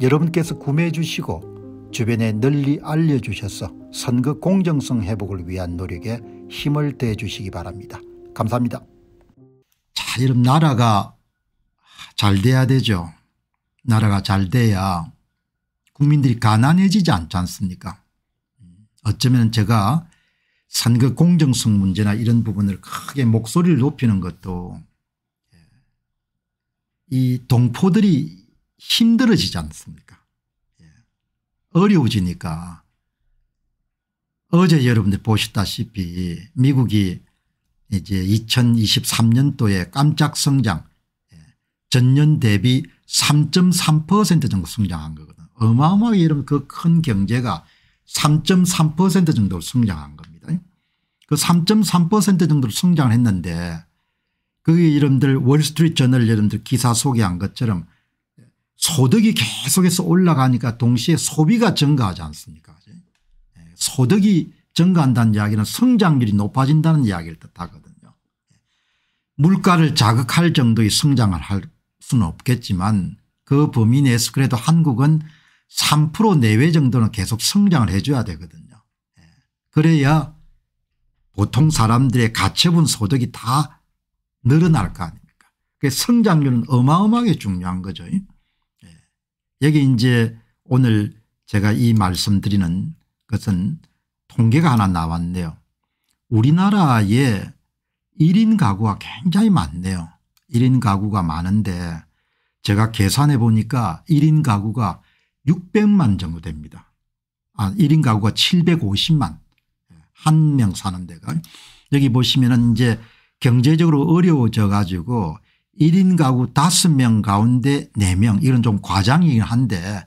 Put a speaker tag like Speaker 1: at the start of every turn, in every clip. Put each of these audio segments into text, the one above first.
Speaker 1: 여러분께서 구매해 주시고 주변에 널리 알려주셔서 선거 공정성 회복을 위한 노력에 힘을 대 주시기 바랍니다. 감사합니다. 자 여러분 나라가 잘 돼야 되죠. 나라가 잘 돼야 국민들이 가난해지지 않지 않습니까 어쩌면 제가 선거 공정성 문제나 이런 부분을 크게 목소리를 높이는 것도 이 동포들이 힘들어지지 않습니까 예. 어려워지니까 어제 여러분들 보셨다시피 미국이 이제 2023년도에 깜짝 성장 예. 전년 대비 3.3% 정도 성장한 거거든 어마어마하게 여러분 그큰 경제가 3.3% 정도로 성장한 겁니다. 그 3.3% 정도로 성장을 했는데 그게 여러분들 월스트리트 저널 여러분들 기사 소개한 것처럼 소득이 계속해서 올라가니까 동시에 소비가 증가하지 않습니까 예, 소득이 증가한다는 이야기는 성장률이 높아진다는 이야기를 뜻하거든요. 예, 물가를 자극할 정도의 성장을 할 수는 없겠지만 그 범위 내에서 그래도 한국은 3% 내외 정도는 계속 성장을 해줘야 되거든요. 예, 그래야 보통 사람들의 가처분 소득이 다 늘어날 거 아닙니까. 그 성장률은 어마어마하게 중요한 거죠. 여기 이제 오늘 제가 이 말씀드리는 것은 통계가 하나 나왔네요. 우리나라에 1인 가구가 굉장히 많네요. 1인 가구가 많은데 제가 계산해 보니까 1인 가구가 600만 정도 됩니다. 아 1인 가구가 750만 한 명 사는 데가 여기 보시면 이제 경제적으로 어려워져 가지고 1인 가구 5명 가운데 4명 이런좀 과장이긴 한데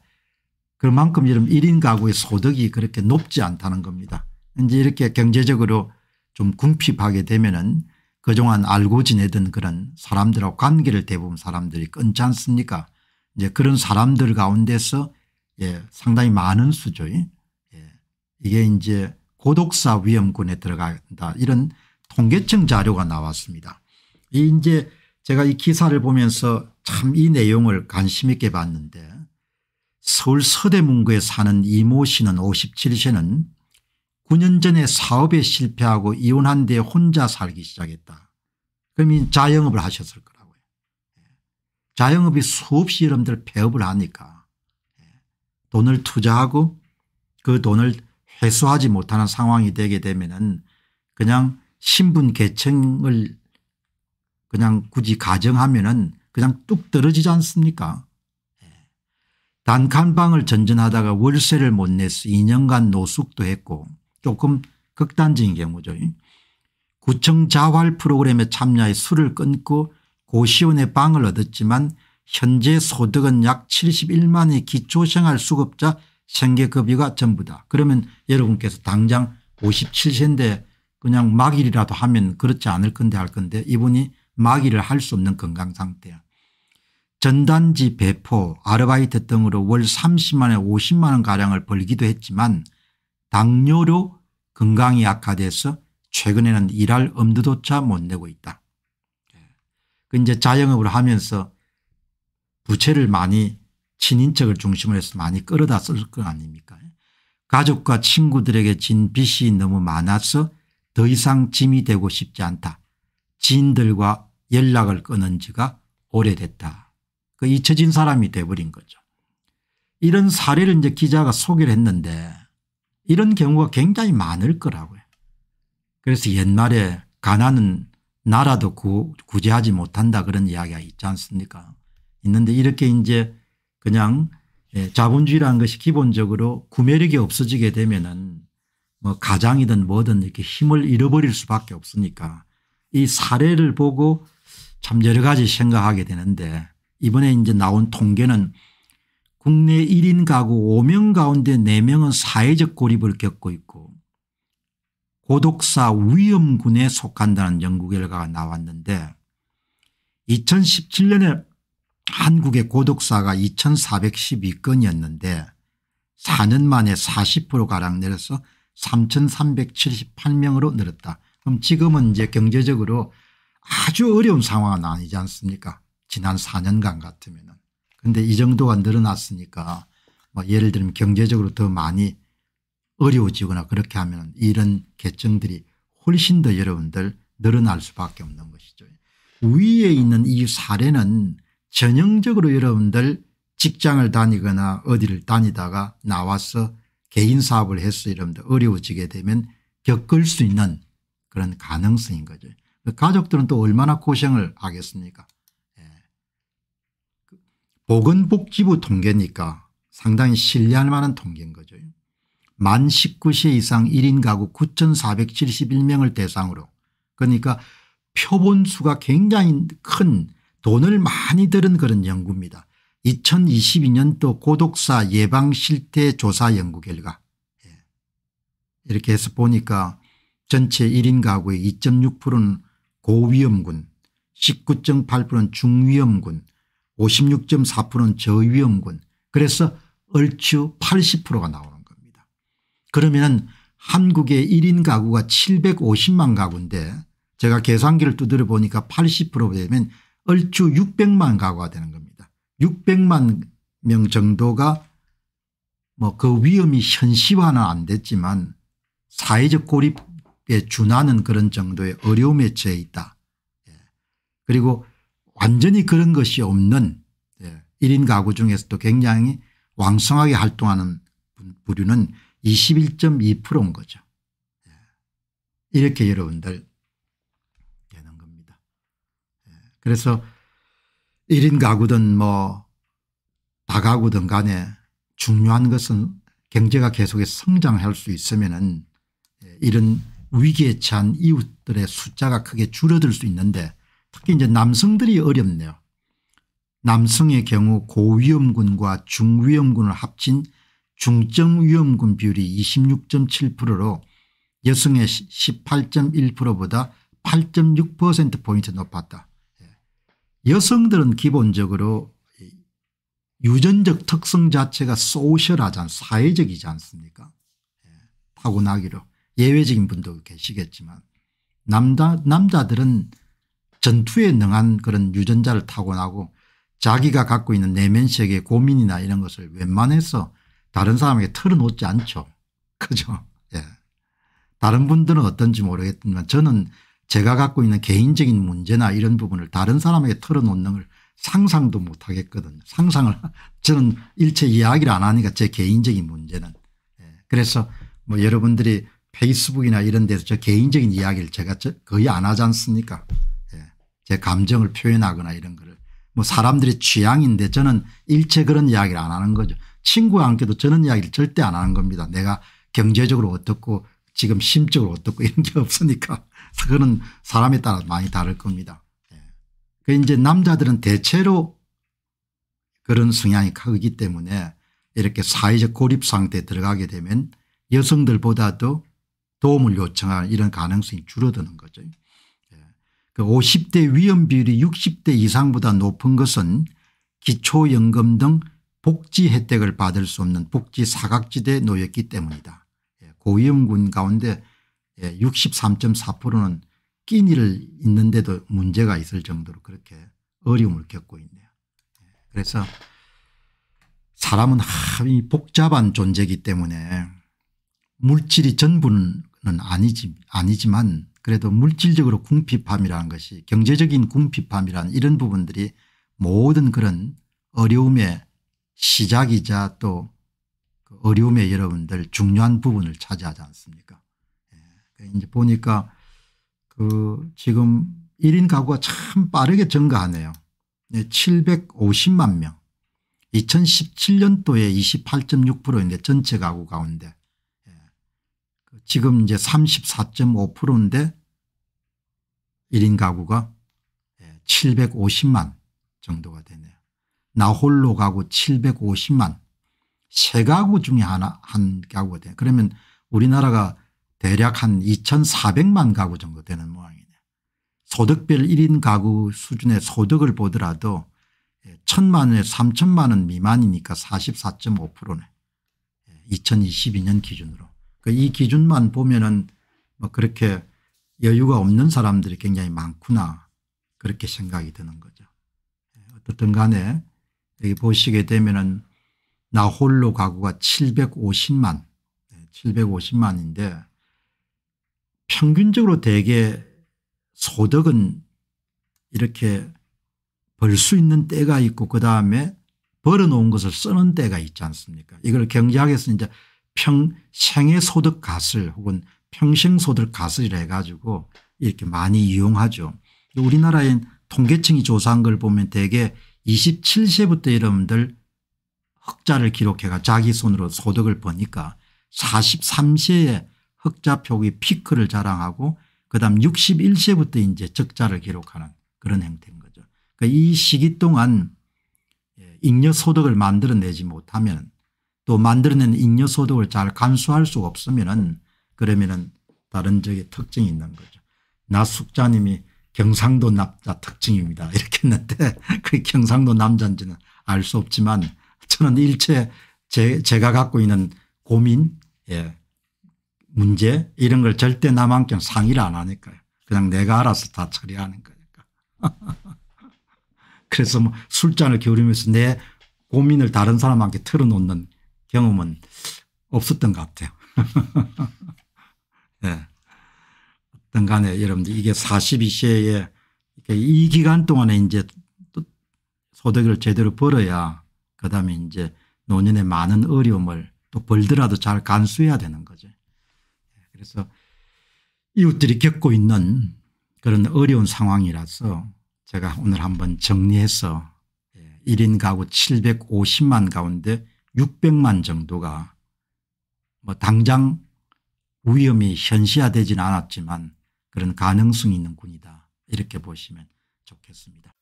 Speaker 1: 그만큼 지금 1인 가구의 소득이 그렇게 높지 않다는 겁니다. 이제 이렇게 경제적으로 좀 궁핍하게 되면은 그동안 알고 지내던 그런 사람들하고 관계를 대부분 사람들이 끊지 않습니까 이제 그런 사람들 가운데서 예, 상당히 많은 수죠. 예. 이게 이제 고독사 위험군에 들어간다 이런 통계청 자료가 나왔습니다. 이 이제 제가 이 기사를 보면서 참 이 내용을 관심 있게 봤는데 서울 서대문구에 사는 이 모 씨는 57세는 9년 전에 사업에 실패하고 이혼한 뒤에 혼자 살기 시작했다. 그럼 자영업을 하셨을 거라고요. 예. 자영업이 수없이 여러분들 폐업을 하니까 예. 돈을 투자하고 그 돈을 회수하지 못하는 상황이 되게 되면 은 그냥 신분 계층을 그냥 굳이 가정하면은 그냥 뚝 떨어지지 않습니까 예. 단칸방을 전전하다가 월세를 못 내서 2년간 노숙도 했고 조금 극단적인 경우죠. 구청 자활 프로그램에 참여해 술을 끊고 고시원의 방을 얻었지만 현재 소득은 약 71만의 기초생활수급자 생계급여가 전부다. 그러면 여러분께서 당장 57세인데 그냥 막일이라도 하면 그렇지 않을 건데 할 건데 이분이 마기를 할 수 없는 건강 상태 전단지 배포 아르바이트 등으로 월 30만 원 50만 원가량을 벌기도 했지만 당뇨로 건강이 악화돼서 최근에는 일할 엄두조차 못 내고 있다. 그 이제 자영업을 하면서 부채를 많이 친인척을 중심으로 해서 많이 끌어다 쓸 거 아닙니까 가족과 친구들에게 진 빚이 너무 많아서 더 이상 짐이 되고 싶지 않다. 지인들과 연락을 끊은 지가 오래됐다. 그 잊혀진 사람이 돼버린 거죠. 이런 사례를 이제 기자가 소개를 했는데 이런 경우가 굉장히 많을 거라고요. 그래서 옛말에 가난은 나라도 구, 제하지 못한다 그런 이야기가 있지 않습니까 있는데 이렇게 이제 그냥 예, 자본주의라는 것이 기본적으로 구매력이 없어지게 되면은 뭐 가장이든 뭐든 이렇게 힘을 잃어버릴 수밖에 없으니까 이 사례를 보고 참 여러 가지 생각하게 되는데 이번에 이제 나온 통계는 국내 1인 가구 5명 가운데 4명은 사회적 고립을 겪고 있고 고독사 위험군에 속한다는 연구 결과가 나왔는데 2017년에 한국의 고독사가 2412건이었는데 4년 만에 40%가량 내려서 3378명으로 늘었다. 그럼 지금은 이제 경제적으로 아주 어려운 상황은 아니지 않습니까 지난 4년간 같으면 은 그런데 이 정도가 늘어났으니까 뭐 예를 들면 경제적으로 더 많이 어려워지거나 그렇게 하면 이런 계층들이 훨씬 더 여러분들 늘어날 수밖에 없는 것이죠. 위에 있는 이 사례는 전형적으로 여러분들 직장을 다니거나 어디를 다니다가 나와서 개인 사업을 해서 여러분들 어려워지게 되면 겪을 수 있는 그런 가능성인 거죠. 가족들은 또 얼마나 고생을 하겠습니까 예. 그 보건복지부 통계니까 상당히 신뢰할 만한 통계인 거죠. 만 19세 이상 1인 가구 9471명을 대상으로 그러니까 표본수가 굉장히 큰 돈을 많이 들은 그런 연구입니다. 2022년도 고독사 예방실태조사 연구 결과 예. 이렇게 해서 보니까 전체 1인 가구의 2.6%는 고위험군 19.8%는 중위험군 56.4%는 저위험군 그래서 얼추 80%가 나오는 겁니다. 그러면 한국의 1인 가구가 750만 가구인데 제가 계산기를 두드려 보니까 80% 되면 얼추 600만 가구가 되는 겁니다. 600만 명 정도가 뭐 그 위험이 현실화는안 됐지만 사회적 고립 압박에 준하는 그런 정도의 어려움에 처해 있다. 예. 그리고 완전히 그런 것이 없는 1인 예, 가구 중에서도 굉장히 왕성하게 활동하는 부류는 21.2%인 거죠. 예. 이렇게 여러분들 되는 겁니다. 그래서 1인 가구든 뭐 다가구든 간에 중요한 것은 경제가 계속해서 성장할 수 있으면 은 이런 위기에 찬 이웃들의 숫자가 크게 줄어들 수 있는데 특히 이제 남성들이 어렵네요. 남성의 경우 고위험군과 중위험군을 합친 중증위험군 비율이 26.7%로 여성의 18.1%보다 8.6%포인트 높았다. 예. 여성들은 기본적으로 유전적 특성 자체가 소셜하지 않 사회적이지 않습니까 예. 타고나기로 예외적인 분도 계시겠지만 남자, 남자들은 전투에 능한 그런 유전자를 타고나고 자기가 갖고 있는 내면 세계의 고민이나 이런 것을 웬만해서 다른 사람에게 털어놓지 않죠. 그죠? 예. 다른 분들은 어떤지 모르겠지만 저는 제가 갖고 있는 개인적인 문제나 이런 부분을 다른 사람에게 털어놓는 걸 상상도 못하겠거든요. 상상을 저는 일체 이야기를 안 하니까 제 개인적인 문제는. 예. 그래서 뭐 여러분들이 페이스북이나 이런 데서 저 개인적인 이야기를 제가 거의 안 하지 않습니까 예. 제 감정을 표현하거나 이런 거를 뭐 사람들의 취향인데 저는 일체 그런 이야기를 안 하는 거죠. 친구와 함께도 저런 이야기를 절대 안 하는 겁니다. 내가 경제적으로 어떻고 지금 심적으로 어떻고 이런 게 없으니까 그거는 사람에 따라 많이 다를 겁니다. 예. 그 이제 남자들은 대체로 그런 성향이 크기 때문에 이렇게 사회적 고립 상태에 들어가게 되면 여성들보다도 도움을 요청할 이런 가능성이 줄어드는 거죠. 예. 그 50대 위험 비율이 60대 이상보다 높은 것은 기초연금 등 복지 혜택을 받을 수 없는 복지 사각지대에 놓였기 때문이다. 예. 고위험군 가운데 63.4%는 예, 끼니를 있는데도 문제가 있을 정도로 그렇게 어려움을 겪고 있네요. 그래서 사람은 복잡한 존재이기 때문에 물질이 전부는 아니지, 아니지만 그래도 물질적으로 궁핍함이라는 것이 경제적인 궁핍함이라는 이런 부분들이 모든 그런 어려움의 시작이자 또 그 어려움의 여러분들 중요한 부분을 차지하지 않습니까 예. 그러니까 이제 보니까 그 지금 1인 가구가 참 빠르게 증가하네요. 750만 명 2017년도에 28.6%인데 전체 가구 가운데 지금 이제 34.5%인데 1인 가구가 750만 예, 정도가 되네요. 나 홀로 가구 750만 세 가구 중에 하나 한 가구가 돼 그러면 우리나라가 대략 한 2400만 가구 정도 되는 모양이네요. 소득별 1인 가구 수준의 소득을 보더라도 예, 천만 원에 3천만 원 미만이니까 44.5%네. 2022년 예, 기준으로. 그러니까 이 기준만 보면은 뭐 그렇게 여유가 없는 사람들이 굉장히 많구나 그렇게 생각이 드는 거죠. 예, 어떻든 간에 여기 보시게 되면은 나 홀로 가구가 750만 750만인데 예, 평균적으로 대개 소득은 이렇게 벌 수 있는 때가 있고 그다음에 벌어놓은 것을 쓰는 때가 있지 않습니까 이걸 경제학에서 이제 평생의 소득 가설 혹은 평생 소득 가설이라 해가지고 이렇게 많이 이용하죠. 우리나라인 통계청이 조사한 걸 보면 대개 27세부터 이름들 흑자를 기록해가 자기 손으로 소득을 버니까 43세에 흑자 표기 피크를 자랑하고 그다음 61세부터 이제 적자를 기록하는 그런 형태인 거죠. 그러니까 이 시기 동안 예, 잉여 소득을 만들어내지 못하면 또 만들어낸 잉여소득을 잘 간수할 수 없으면은 그러면은 다른 저기 특징이 있는 거죠. 나숙자님이 경상도 남자 특징입니다. 이렇게 했는데 그 경상도 남자인지는 알 수 없지만 저는 일체 제, 제가 갖고 있는 고민 예, 문제 이런 걸 절대 남한테 상의를 안 하니까요. 그냥 내가 알아서 다 처리하는 거니까. 그래서 뭐 술잔을 기울이면서 내 고민을 다른 사람한테 털어놓는 경험은 없었던 것 같아요. 네. 어떤 간에 여러분들 이게 42세에 이 기간 동안에 이제 소득을 제대로 벌어야 그 다음에 이제 노년의 많은 어려움을 또 벌더라도 잘 간수해야 되는 거죠. 예. 그래서 이웃들이 겪고 있는 그런 어려운 상황이라서 제가 오늘 한번 정리해서 1인 예, 가구 750만 가운데 600만 정도가 뭐 당장 위험이 현실화되진 않았지만 그런 가능성이 있는 군이다 이렇게 보시면 좋겠습니다.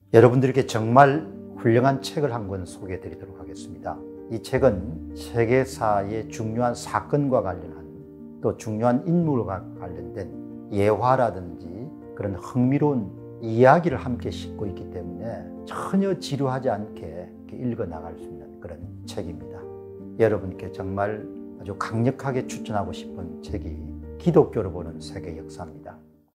Speaker 1: 여러분들께 정말 훌륭한 책을 한 권 소개해 드리도록 하겠습니다. 이 책은 세계사의 중요한 사건과 관련한 또 중요한 인물과 관련된 예화라든지 그런 흥미로운 이야기를 함께 싣고 있기 때문에 전혀 지루하지 않게 읽어 나갈 수 있는 그런 책입니다. 여러분께 정말 아주 강력하게 추천하고 싶은 책이 기독교를 보는 세계 역사입니다.